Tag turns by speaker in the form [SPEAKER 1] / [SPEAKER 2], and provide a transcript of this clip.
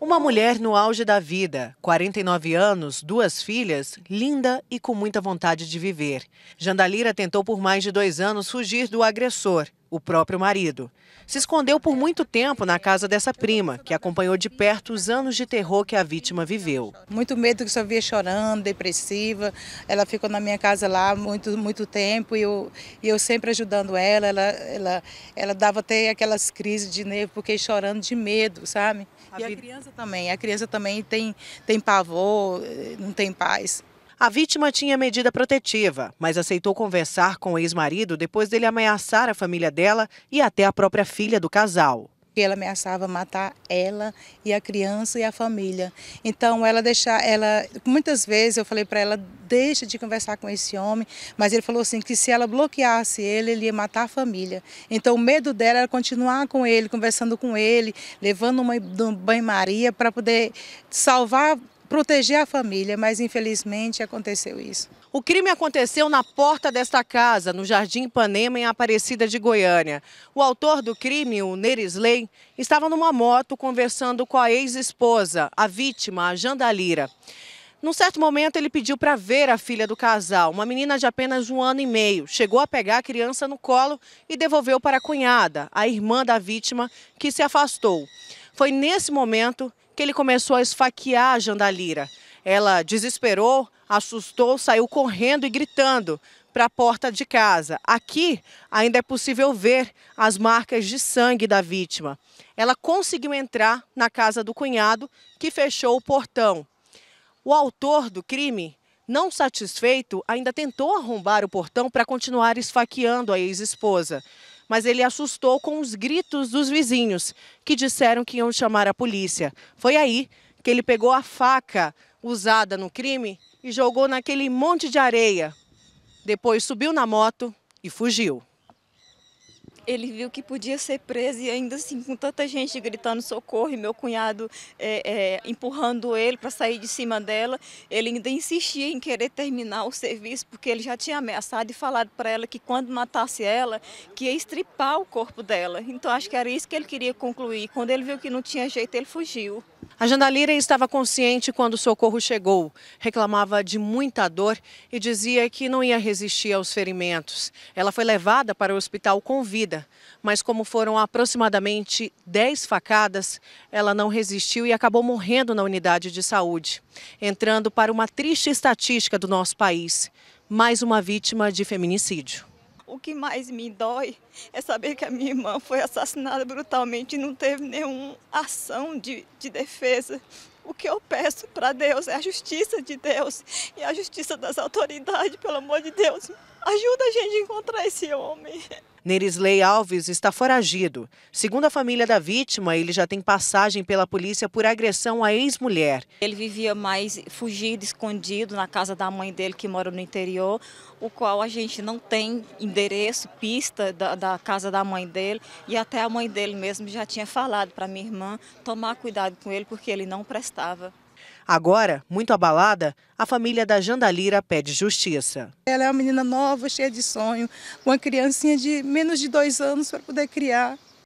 [SPEAKER 1] Uma mulher no auge da vida, 49 anos, duas filhas, linda e com muita vontade de viver. Jandalira tentou por mais de dois anos fugir do agressor o próprio marido. Se escondeu por muito tempo na casa dessa prima, que acompanhou de perto os anos de terror que a vítima viveu.
[SPEAKER 2] Muito medo que só via chorando, depressiva. Ela ficou na minha casa lá muito, muito tempo e eu, e eu sempre ajudando ela. Ela, ela. ela dava até aquelas crises de nervo, porque chorando de medo, sabe? A e a criança também. A criança também tem, tem pavor, eh, não tem paz. A vítima
[SPEAKER 1] tinha medida protetiva, mas aceitou conversar com o ex-marido depois dele ameaçar a família dela e até a própria filha do casal.
[SPEAKER 2] Ele ameaçava matar ela e a criança e a família. Então ela deixar, ela muitas vezes eu falei para ela deixa de conversar com esse homem, mas ele falou assim que se ela bloqueasse ele, ele ia matar a família. Então o medo dela era continuar com ele, conversando com ele, levando uma banho-maria para poder salvar proteger a família, mas infelizmente aconteceu isso. O crime aconteceu na porta desta casa, no Jardim Ipanema, em Aparecida de
[SPEAKER 1] Goiânia. O autor do crime, o Nerisley, estava numa moto conversando com a ex-esposa, a vítima, a Jandalira. Num certo momento, ele pediu para ver a filha do casal, uma menina de apenas um ano e meio. Chegou a pegar a criança no colo e devolveu para a cunhada, a irmã da vítima, que se afastou. Foi nesse momento que ele começou a esfaquear a Jandalira. Ela desesperou, assustou, saiu correndo e gritando para a porta de casa. Aqui ainda é possível ver as marcas de sangue da vítima. Ela conseguiu entrar na casa do cunhado, que fechou o portão. O autor do crime, não satisfeito, ainda tentou arrombar o portão para continuar esfaqueando a ex-esposa mas ele assustou com os gritos dos vizinhos, que disseram que iam chamar a polícia. Foi aí que ele pegou a faca usada no crime e jogou naquele monte de areia. Depois subiu na moto e fugiu
[SPEAKER 3] ele viu que podia ser preso e ainda assim, com tanta gente gritando socorro e meu cunhado é, é, empurrando ele para sair de cima dela, ele ainda insistia em querer terminar o serviço, porque ele já tinha ameaçado e falado para ela que quando matasse ela, que ia estripar o corpo dela. Então acho que era isso que ele queria concluir. Quando ele viu que não tinha jeito, ele fugiu.
[SPEAKER 1] A Jandalira estava consciente quando o socorro chegou. Reclamava de muita dor e dizia que não ia resistir aos ferimentos. Ela foi levada para o hospital com vida, mas como foram aproximadamente 10 facadas, ela não resistiu e acabou morrendo na unidade de saúde, entrando para uma triste estatística do nosso país. Mais uma vítima de feminicídio.
[SPEAKER 3] O que mais me dói é saber que a minha irmã foi assassinada brutalmente e não teve nenhuma ação de, de defesa. O que eu peço para Deus é a justiça de Deus e a justiça das autoridades, pelo amor de Deus. Ajuda a gente a encontrar esse homem.
[SPEAKER 1] Nerisley Alves está foragido. Segundo a família da vítima, ele já tem passagem pela polícia por agressão à ex-mulher.
[SPEAKER 3] Ele vivia mais fugido, escondido na casa da mãe dele, que mora no interior, o qual a gente não tem endereço, pista da, da casa da mãe dele. E até a mãe dele mesmo já tinha falado para minha irmã tomar cuidado com ele, porque ele não prestava.
[SPEAKER 1] Agora, muito abalada, a família da Jandalira pede justiça.
[SPEAKER 2] Ela é uma menina nova, cheia de sonho, uma criancinha de menos de dois anos para poder criar.